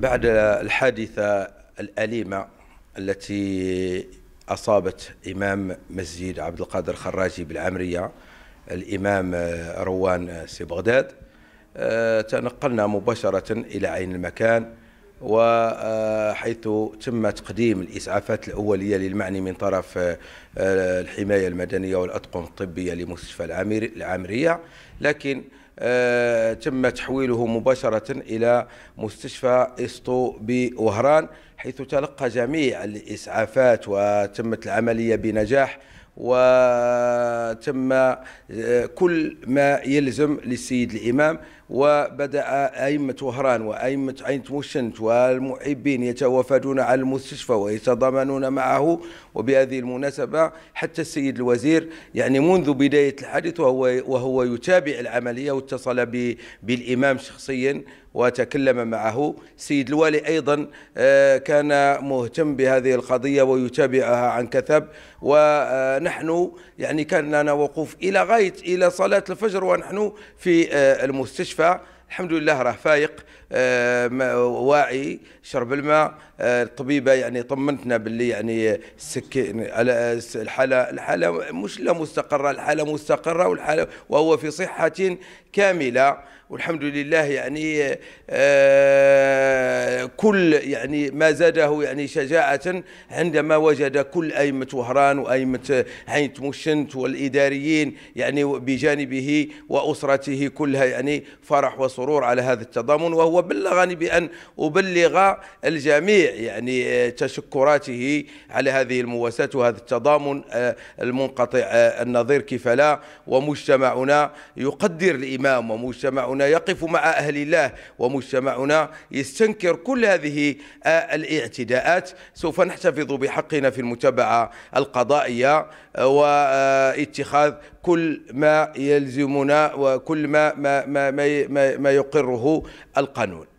بعد الحادثة الأليمة التي أصابت إمام مسجد عبد القادر الخراجي بالعمرية الإمام آه، روان آه، سي بغداد آه، تنقلنا مباشرة إلى عين المكان وحيث تم تقديم الإسعافات الأولية للمعني من طرف الحماية المدنية والأطقم الطبية لمستشفى العامرية لكن آه، تم تحويله مباشرة إلى مستشفى إسطو بوهران حيث تلقى جميع الإسعافات وتمت العملية بنجاح و تم آه، كل ما يلزم للسيد الإمام وبدأ أئمة وهران وأئمة عين وشنت والمحبين يتوافدون على المستشفى ويتضامنون معه وبهذه المناسبة حتى السيد الوزير يعني منذ بداية الحادث وهو, وهو يتابع العملية واتصل بالإمام شخصيا وتكلم معه سيد الوالي أيضا آه، كان مهتم بهذه القضية ويتابعها عن كثب ونحن يعني كان لنا وقوف إلى غاية إلى صلاة الفجر ونحن في آه، المستشفى الحمد لله راه فايق آه، واعي شرب الماء آه، الطبيبه يعني طمنتنا باللي يعني السكين على الحاله الحاله مش لا مستقره الحاله مستقره والحاله وهو في صحه كامله والحمد لله يعني آه، كل يعني ما زاده يعني شجاعة عندما وجد كل أئمة وهران وأئمة عين تمشنت والإداريين يعني بجانبه وأسرته كلها يعني فرح وسرور والسرور على هذا التضامن وهو بلغني بأن أبلغ الجميع يعني آه، تشكراته على هذه المواساة وهذا التضامن آه، المنقطع آه، النظير كيف لا ومجتمعنا يقدر الإمام ومجتمعنا يقف مع أهل الله ومجتمعنا يستنكر كل هذه الاعتداءات سوف نحتفظ بحقنا في المتابعة القضائية واتخاذ كل ما يلزمنا وكل ما ما ما ما, ما يقره القانون